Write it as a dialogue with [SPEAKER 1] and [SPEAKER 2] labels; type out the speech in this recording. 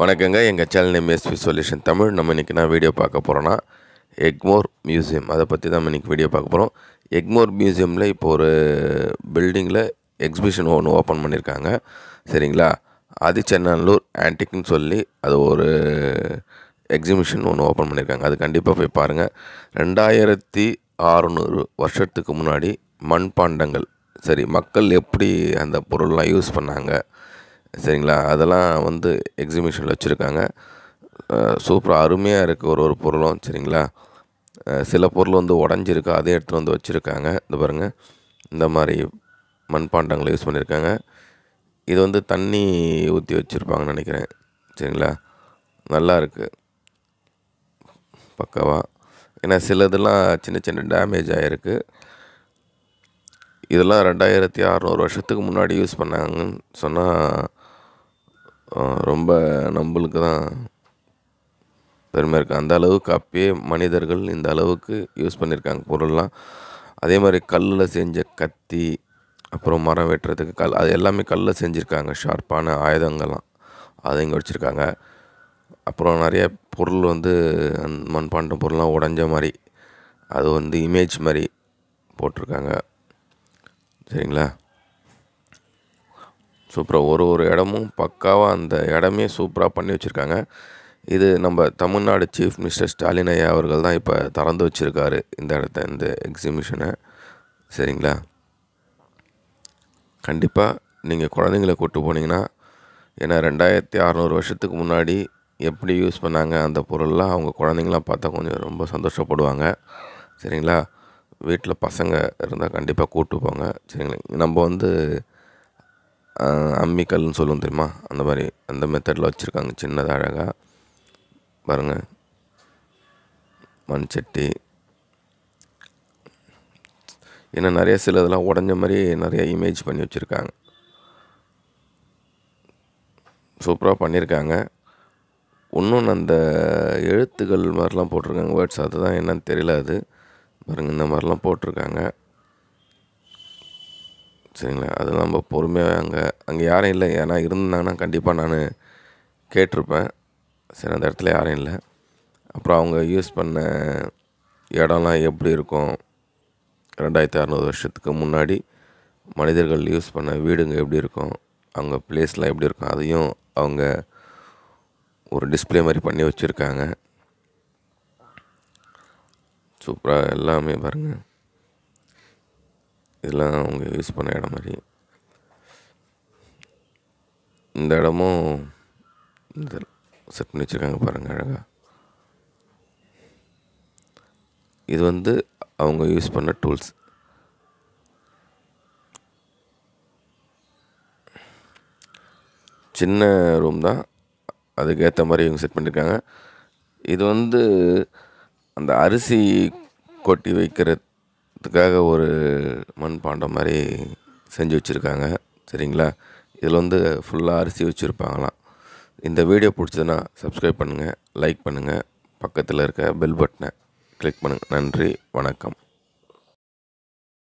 [SPEAKER 1] வணக்கங்க எங்கள் channel name solution Tamil நம்ம இன்றைக்கி நான் வீடியோ பார்க்க போகிறோன்னா எக்மோர் மியூசியம் அதை பற்றி தான் இன்றைக்கி வீடியோ பார்க்க போகிறோம் எக்மோர் மியூசியமில் இப்போ ஒரு பில்டிங்கில் எக்ஸிபிஷன் ஒன்று ஓப்பன் பண்ணியிருக்காங்க சரிங்களா அது சென்னூர் ஆன்டிக்னு சொல்லி அது ஒரு எக்ஸிபிஷன் ஒன்று ஓப்பன் பண்ணியிருக்காங்க அது கண்டிப்பாக போய் பாருங்கள் ரெண்டாயிரத்தி அறநூறு வருஷத்துக்கு முன்னாடி மண்பாண்டங்கள் சரி மக்கள் எப்படி அந்த பொருள்லாம் யூஸ் பண்ணாங்க சரிங்களா அதெல்லாம் வந்து எக்ஸிபிஷனில் வச்சுருக்காங்க சூப்பராக அருமையாக இருக்குது ஒரு ஒரு பொருளும் சரிங்களா சில பொருள் வந்து உடஞ்சிருக்கு அதே இடத்துல வந்து வச்சுருக்காங்க இந்த பாருங்கள் இந்த மாதிரி மண்பாண்டங்களை யூஸ் பண்ணியிருக்காங்க இது வந்து தண்ணி ஊற்றி வச்சுருப்பாங்கன்னு நினைக்கிறேன் சரிங்களா நல்லா இருக்குது பக்காவாக ஏன்னா சில இதெல்லாம் சின்ன சின்ன டேமேஜ் ஆகிருக்கு இதெல்லாம் ரெண்டாயிரத்தி அறநூறு வருஷத்துக்கு முன்னாடி யூஸ் பண்ணாங்கன்னு சொன்னால் ரொம்ப நம்மளுக்கு தான் பெருமையாக இருக்குது அந்த அளவுக்கு அப்பயே மனிதர்கள் இந்த அளவுக்கு யூஸ் பண்ணியிருக்காங்க பொருள்லாம் அதே மாதிரி கல்லில் செஞ்ச கத்தி அப்புறம் மரம் வெட்டுறதுக்கு கல் அது எல்லாமே கல்லில் செஞ்சுருக்காங்க ஷார்ப்பான ஆயுதங்கள்லாம் அதை இங்கே வச்சுருக்காங்க அப்புறம் நிறைய பொருள் வந்து மண்பாண்டம் பொருள்லாம் உடஞ்ச மாதிரி அது வந்து இமேஜ் மாதிரி போட்டிருக்காங்க சரிங்களா சூப்பராக ஒரு ஒரு இடமும் பக்காவாக அந்த இடமே சூப்பராக பண்ணி வச்சுருக்காங்க இது நம்ம தமிழ்நாடு சீஃப் மினிஸ்டர் ஸ்டாலின் ஐயா அவர்கள் தான் இப்போ திறந்து வச்சுருக்காரு இந்த இடத்த இந்த எக்ஸிபிஷனை சரிங்களா கண்டிப்பாக நீங்கள் குழந்தைங்களை கூப்பிட்டு போனீங்கன்னா ஏன்னா ரெண்டாயிரத்தி அறநூறு வருஷத்துக்கு முன்னாடி எப்படி யூஸ் பண்ணாங்க அந்த பொருள்லாம் அவங்க குழந்தைங்களாம் பார்த்தா கொஞ்சம் ரொம்ப சந்தோஷப்படுவாங்க சரிங்களா வீட்டில் பசங்க இருந்தால் கண்டிப்பாக கூப்பிட்டு போங்க சரிங்களா நம்ம வந்து அம்மிக்கல்னு சொல்லுவோம் தெரியுமா அந்த மாதிரி அந்த மெத்தடில் வச்சுருக்காங்க சின்னதாக அழகாக பாருங்கள் மண் சட்டி ஏன்னா நிறைய சில இதெல்லாம் உடஞ்ச மாதிரி நிறைய இமேஜ் பண்ணி வச்சுருக்காங்க சூப்பராக பண்ணியிருக்காங்க இன்னொன்று அந்த எழுத்துக்கள் மாதிரிலாம் போட்டிருக்காங்க வேர்ட்ஸ் அதுதான் என்னன்னு தெரியல அது பாருங்கள் இந்த மாதிரிலாம் போட்டிருக்காங்க சரிங்களா அதெல்லாம் நம்ம பொறுமையாக அங்கே அங்கே யாரும் இல்லை ஏன்னா இருந்தாங்கன்னா கண்டிப்பாக நான் கேட்டிருப்பேன் சரி அந்த இடத்துல யாரும் இல்லை அப்புறம் அவங்க யூஸ் பண்ண இடம்லாம் எப்படி இருக்கும் ரெண்டாயிரத்தி அறநூறு வருஷத்துக்கு முன்னாடி மனிதர்கள் யூஸ் பண்ண வீடுங்க எப்படி இருக்கும் அவங்க பிளேஸ்லாம் எப்படி இருக்கும் அதையும் அவங்க ஒரு டிஸ்பிளே மாதிரி பண்ணி வச்சுருக்காங்க சூப்பராக எல்லாமே பாருங்கள் இதெல்லாம் அவங்க யூஸ் பண்ண இடம் மாதிரி இந்த இடமும் இந்த செட் பண்ணி வச்சுருக்காங்க பாருங்கள் அழகாக இது வந்து அவங்க யூஸ் பண்ண டூல்ஸ் சின்ன ரூம் தான் அதுக்கேற்ற மாதிரி இவங்க செட் பண்ணியிருக்காங்க இது வந்து அந்த அரிசி கொட்டி வைக்கிற தூக்கிறதுக்காக ஒரு மண் பாண்டம் மாதிரி செஞ்சு வச்சுருக்காங்க சரிங்களா இதில் வந்து ஃபுல்லாக அரிசி வச்சுருப்பாங்களாம் இந்த வீடியோ பிடிச்சதுன்னா சப்ஸ்கிரைப் பண்ணுங்கள் லைக் பண்ணுங்கள் பக்கத்தில் இருக்க பெல் பட்டனை கிளிக் பண்ணுங்கள் நன்றி வணக்கம்